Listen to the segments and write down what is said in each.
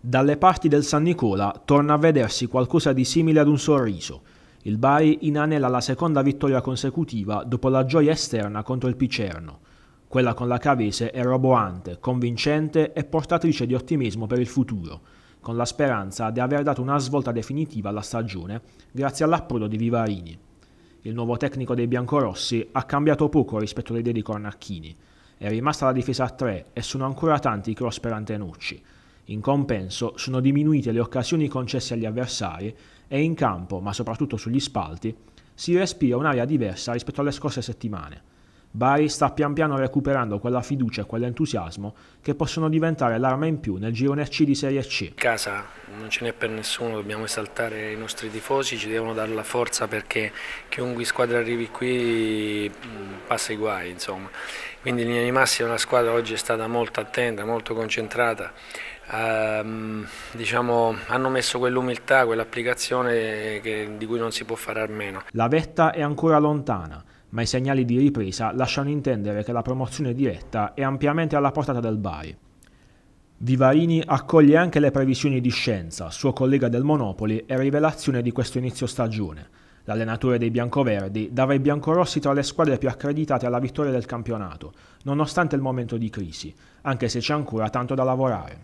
Dalle parti del San Nicola torna a vedersi qualcosa di simile ad un sorriso. Il Bari inanela la seconda vittoria consecutiva dopo la gioia esterna contro il Picerno. Quella con la Cavese è roboante, convincente e portatrice di ottimismo per il futuro, con la speranza di aver dato una svolta definitiva alla stagione grazie all'approdo di Vivarini. Il nuovo tecnico dei biancorossi ha cambiato poco rispetto alle idee di Cornacchini. È rimasta la difesa a 3 e sono ancora tanti i cross per Antenucci in compenso sono diminuite le occasioni concesse agli avversari e in campo, ma soprattutto sugli spalti, si respira un'aria diversa rispetto alle scorse settimane. Bari sta pian piano recuperando quella fiducia e quell'entusiasmo che possono diventare l'arma in più nel girone C di Serie C. Casa non ce n'è per nessuno, dobbiamo esaltare i nostri tifosi, ci devono dare la forza perché chiunque squadra arrivi qui mm, passa i guai, insomma. Quindi in linea di massima la squadra oggi è stata molto attenta, molto concentrata ehm, diciamo, hanno messo quell'umiltà, quell'applicazione che, di cui non si può fare a meno. La vetta è ancora lontana, ma i segnali di ripresa lasciano intendere che la promozione diretta è ampiamente alla portata del Bari. Vivarini accoglie anche le previsioni di Scienza, suo collega del Monopoli e rivelazione di questo inizio stagione. L'allenatore dei biancoverdi dava i biancorossi tra le squadre più accreditate alla vittoria del campionato, nonostante il momento di crisi, anche se c'è ancora tanto da lavorare.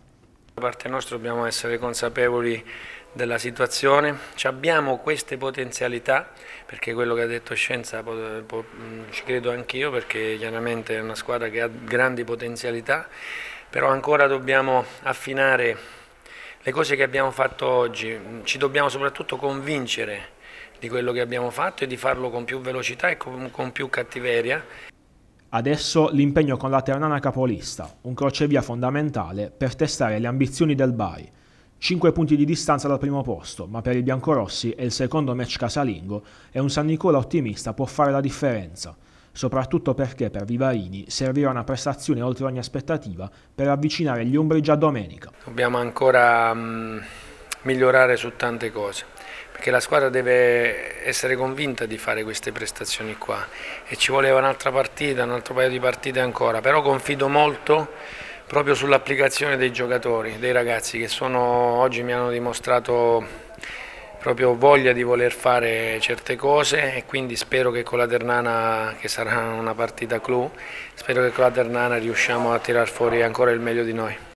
Da parte nostra dobbiamo essere consapevoli della situazione, ci abbiamo queste potenzialità, perché quello che ha detto Scienza mm, ci credo anch'io, perché chiaramente è una squadra che ha grandi potenzialità, però ancora dobbiamo affinare le cose che abbiamo fatto oggi, mm, ci dobbiamo soprattutto convincere di quello che abbiamo fatto e di farlo con più velocità e con più cattiveria. Adesso l'impegno con la Ternana capolista, un crocevia fondamentale per testare le ambizioni del Bari. 5 punti di distanza dal primo posto, ma per i biancorossi è il secondo match casalingo e un San Nicola ottimista può fare la differenza, soprattutto perché per Vivarini servirà una prestazione oltre ogni aspettativa per avvicinare gli ombri già domenica. Dobbiamo ancora mh, mm, migliorare su tante cose perché la squadra deve essere convinta di fare queste prestazioni qua e ci voleva un'altra partita, un altro paio di partite ancora, però confido molto proprio sull'applicazione dei giocatori, dei ragazzi che sono, oggi mi hanno dimostrato proprio voglia di voler fare certe cose e quindi spero che con la Ternana, che sarà una partita clou, spero che con la Ternana riusciamo a tirar fuori ancora il meglio di noi.